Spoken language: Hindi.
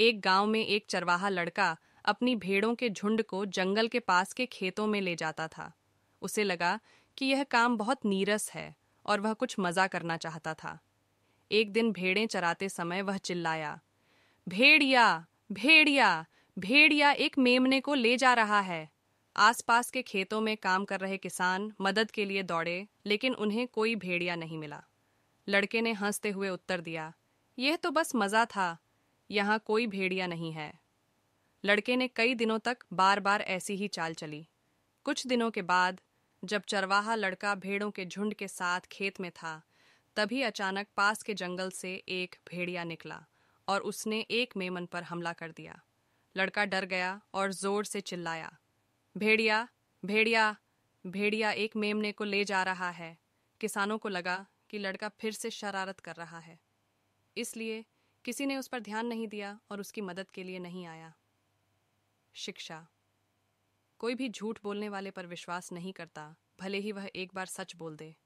एक गांव में एक चरवाहा लड़का अपनी भेड़ों के झुंड को जंगल के पास के खेतों में ले जाता था उसे लगा कि यह काम बहुत नीरस है और वह कुछ मज़ा करना चाहता था एक दिन भेड़ें चराते समय वह चिल्लाया भेड़िया भेड़िया भेड़िया एक मेमने को ले जा रहा है आसपास के खेतों में काम कर रहे किसान मदद के लिए दौड़े लेकिन उन्हें कोई भेड़िया नहीं मिला लड़के ने हंसते हुए उत्तर दिया यह तो बस मज़ा था यहाँ कोई भेड़िया नहीं है लड़के ने कई दिनों तक बार बार ऐसी ही चाल चली कुछ दिनों के बाद जब चरवाहा लड़का भेड़ों के झुंड के साथ खेत में था तभी अचानक पास के जंगल से एक भेड़िया निकला और उसने एक मेमन पर हमला कर दिया लड़का डर गया और जोर से चिल्लाया भेड़िया भेड़िया भेड़िया एक मेमने को ले जा रहा है किसानों को लगा कि लड़का फिर से शरारत कर रहा है इसलिए किसी ने उस पर ध्यान नहीं दिया और उसकी मदद के लिए नहीं आया शिक्षा कोई भी झूठ बोलने वाले पर विश्वास नहीं करता भले ही वह एक बार सच बोल दे